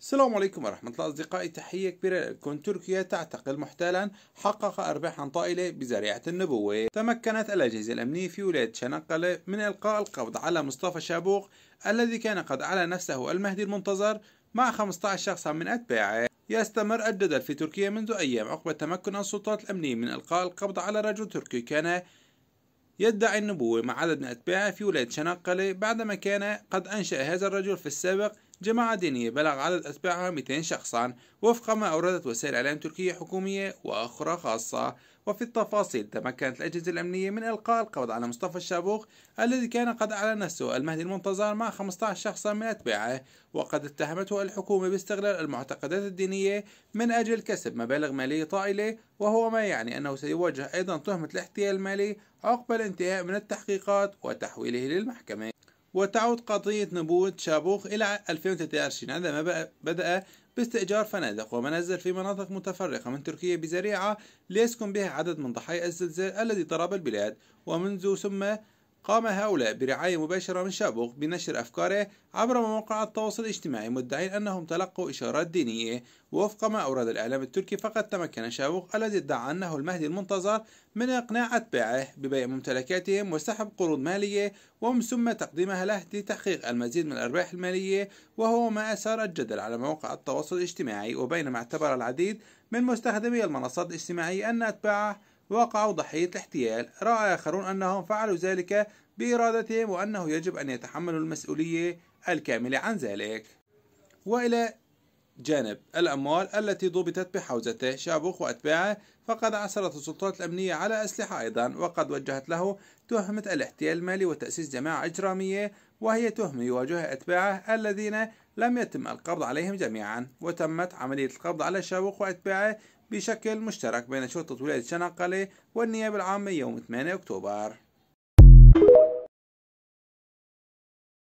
السلام عليكم ورحمة الله أصدقائي تحية كبيرة لكم تركيا تعتقل محتالا حقق أرباحا طائلة بزريعة النبوة تمكنت الأجهزة الأمنية في ولاية شنقلة من إلقاء القبض على مصطفى شابوق الذي كان قد أعلن نفسه المهدي المنتظر مع 15 شخصا من أتباعه يستمر الجدل في تركيا منذ أيام عقب تمكن السلطات الأمنية من إلقاء القبض على رجل تركي كان يدعي النبوة مع عدد من أتباعه في ولاية شنقلة بعدما كان قد أنشأ هذا الرجل في السابق جماعة دينية بلغ عدد أتباعها 200 شخصا وفق ما أوردت وسائل إعلام تركية حكومية وأخرى خاصة وفي التفاصيل تمكنت الأجهزة الأمنية من إلقاء القبض على مصطفى الشابوخ الذي كان قد أعلن نفسه المهدي المنتظر مع 15 شخصا من أتباعه وقد اتهمته الحكومة باستغلال المعتقدات الدينية من أجل كسب مبالغ مالية طائلة وهو ما يعني أنه سيواجه أيضا تهمة الاحتيال المالي عقب الانتهاء من التحقيقات وتحويله للمحكمة وتعود قضية نبوة شابوخ إلى 2023 عندما بدأ باستئجار فنادق ومنازل في مناطق متفرقة من تركيا بذريعة ليسكن بها عدد من ضحايا الزلزال الذي ضرب البلاد ومنذ ثم قام هؤلاء برعاية مباشرة من شابوغ بنشر أفكاره عبر مواقع التواصل الاجتماعي مدعين أنهم تلقوا إشارات دينية ووفق ما أورد الإعلام التركي فقد تمكن شابوغ الذي ادعى أنه المهدي المنتظر من إقناع أتباعه ببيع ممتلكاتهم وسحب قروض مالية ومن ثم تقديمها له لتحقيق المزيد من الأرباح المالية وهو ما أثار الجدل على مواقع التواصل الاجتماعي وبينما اعتبر العديد من مستخدمي المنصات الاجتماعية أن أتباعه وقعوا ضحية الاحتيال رأى آخرون أنهم فعلوا ذلك بإرادتهم وأنه يجب أن يتحملوا المسؤولية الكاملة عن ذلك وإلى جانب الأموال التي ضبطت بحوزته شابوخ وأتباعه فقد عثرت السلطات الأمنية على أسلحة أيضا وقد وجهت له تهمة الاحتيال المالي وتأسيس جماعة إجرامية وهي تهمة يواجهها أتباعه الذين لم يتم القبض عليهم جميعا وتمت عملية القبض على شاوق وأتباعه بشكل مشترك بين شرطة ولاية شنقلة والنيابة العامة يوم 8 أكتوبر